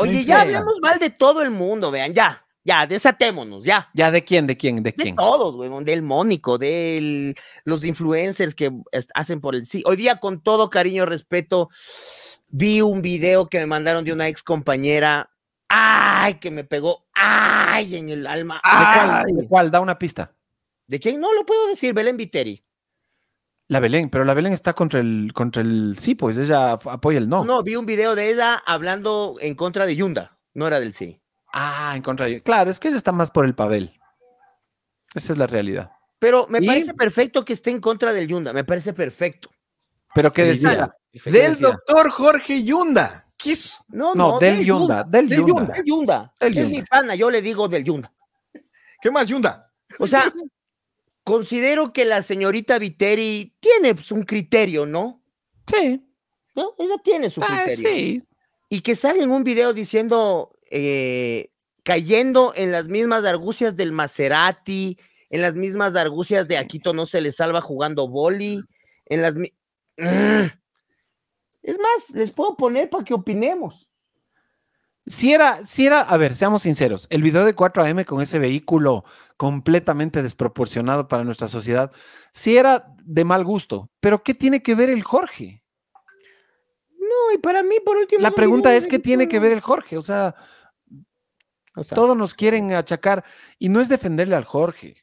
Oye, ya hablamos mal de todo el mundo, vean, ya, ya, desatémonos, ya. ¿Ya de quién, de quién, de quién? De todos, weón, del Mónico, de los influencers que hacen por el sí. Hoy día, con todo cariño, y respeto, vi un video que me mandaron de una ex compañera. ¡Ay! Que me pegó. ¡Ay! En el alma. ¿De cuál? ¿De cuál? Da una pista. ¿De quién? No lo puedo decir, Belén Viteri. La Belén, pero la Belén está contra el, contra el sí, pues ella apoya el no. No, vi un video de ella hablando en contra de Yunda, no era del sí. Ah, en contra de Claro, es que ella está más por el Pavel. Esa es la realidad. Pero me parece perfecto que esté en contra del Yunda, me parece perfecto. Pero qué decía. del doctor Jorge Yunda. No, del, Yunda, del Yunda. Del Yunda. es mi pana, yo le digo del Yunda. ¿Qué más, Yunda? O sea, considero que la señorita Viteri tiene pues, un criterio, ¿no? Sí. Ella tiene su ah, criterio. Sí. Y que salga en un video diciendo, eh, cayendo en las mismas argucias del Maserati, en las mismas argucias de Aquito no se le salva jugando boli, en las... ¡Ah! Es más, les puedo poner para que opinemos si era, si era, a ver, seamos sinceros, el video de 4AM con ese vehículo completamente desproporcionado para nuestra sociedad, si era de mal gusto, pero ¿qué tiene que ver el Jorge? No, y para mí, por último... La pregunta es, ¿qué tiene que ver el Jorge? O sea, todos nos quieren achacar y no es defenderle al Jorge.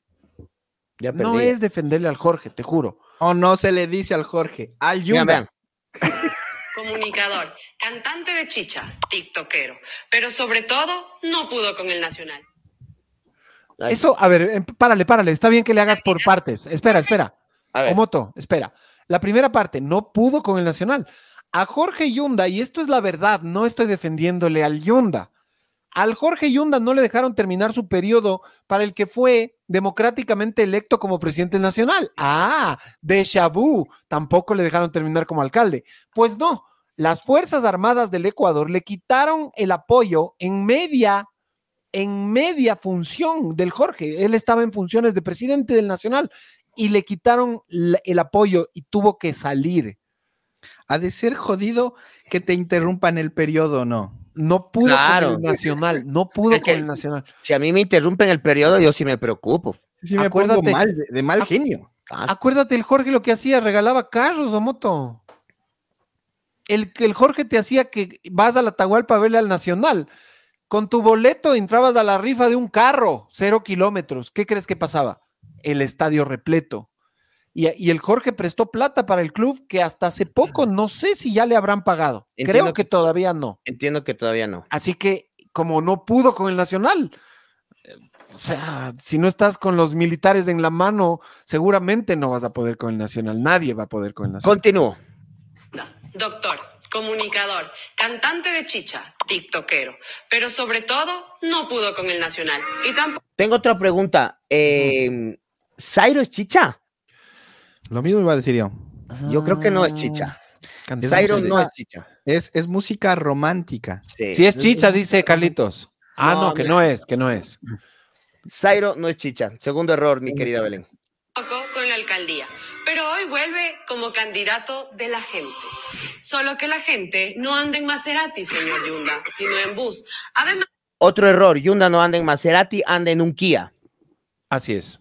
Ya No es defenderle al Jorge, te juro. O oh, no se le dice al Jorge, al Yunda. comunicador, cantante de chicha, tiktokero, pero sobre todo no pudo con el Nacional. Eso, a ver, em, párale, párale, está bien que le hagas por partes. Espera, espera. Omoto, espera. La primera parte, no pudo con el Nacional. A Jorge Yunda, y esto es la verdad, no estoy defendiéndole al Yunda. Al Jorge Yunda no le dejaron terminar su periodo para el que fue democráticamente electo como presidente nacional. Ah, de Chabu tampoco le dejaron terminar como alcalde. Pues no, las Fuerzas Armadas del Ecuador le quitaron el apoyo en media, en media función del Jorge. Él estaba en funciones de presidente del Nacional y le quitaron el apoyo y tuvo que salir. Ha de ser jodido que te interrumpan el periodo, ¿no? No pudo el Nacional, no pudo con el Nacional. Si a mí me interrumpen el periodo, yo sí me preocupo. me acuérdate, mal, de, de mal genio. Acuérdate, el Jorge lo que hacía, regalaba carros o moto el, que el Jorge te hacía que vas a la Atahualpa a verle al Nacional. Con tu boleto entrabas a la rifa de un carro, cero kilómetros. ¿Qué crees que pasaba? El estadio repleto. Y, el Jorge prestó plata para el club que hasta hace poco no sé si ya le habrán pagado. Creo que, todavía no. Entiendo que todavía no. Así que como no pudo con el Nacional, eh, o sea, si no estás con los militares en la mano, seguramente no vas a poder con el Nacional. Nadie va a poder con el Nacional. Continúo comunicador, cantante de chicha, tiktokero, pero sobre todo no pudo con el Nacional. Y tampoco... Tengo otra pregunta. Eh, ¿Zairo es chicha? Lo mismo iba a decir yo. Yo creo que no es chicha. Zairo no es chicha. Es, música romántica. Si es chicha, dice Carlitos. Ah, no, que no es, que no es. Zairo no es chicha. Segundo error, mi querida Belén. Con la alcaldía, pero hoy vuelve como candidato de la gente. Solo que la gente no anda en Maserati, señor Yunda, sino en bus. Además. Otro error, Yunda no anda en Maserati, anda en un Kia. Así es.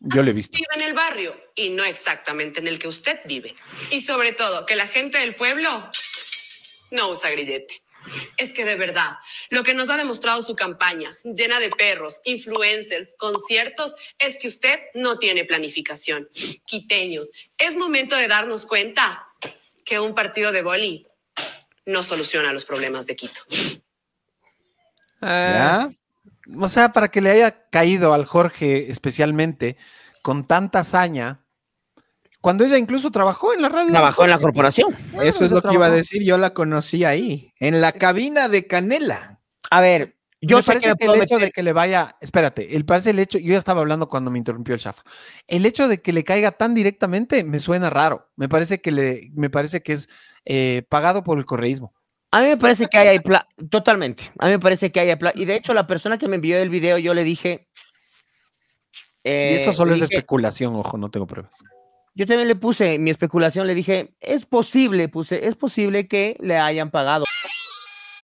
Yo le he visto. Vive en el barrio y no exactamente en el que usted vive. Y sobre todo, que la gente del pueblo no usa grillete. Es que de verdad, lo que nos ha demostrado su campaña, llena de perros, influencers, conciertos, es que usted no tiene planificación. Quiteños, es momento de darnos cuenta que un partido de boli no soluciona los problemas de Quito. Eh, o sea, para que le haya caído al Jorge especialmente con tanta hazaña, cuando ella incluso trabajó en la radio. Trabajó en la corporación. Eso es lo que iba a decir, yo la conocí ahí, en la cabina de Canela. A ver, yo sé que, el hecho de que le vaya, espérate, el parece el hecho, yo ya estaba hablando cuando me interrumpió el chafa. El hecho de que le caiga tan directamente me suena raro. Me parece que le, me parece que es eh, pagado por el correísmo. A mí me parece que hay, totalmente. A mí me parece que hay, y de hecho la persona que me envió el video yo le dije. y eso eh, solo es especulación, ojo, no tengo pruebas. Yo también le puse mi especulación, le dije, es posible, puse, es posible que le hayan pagado.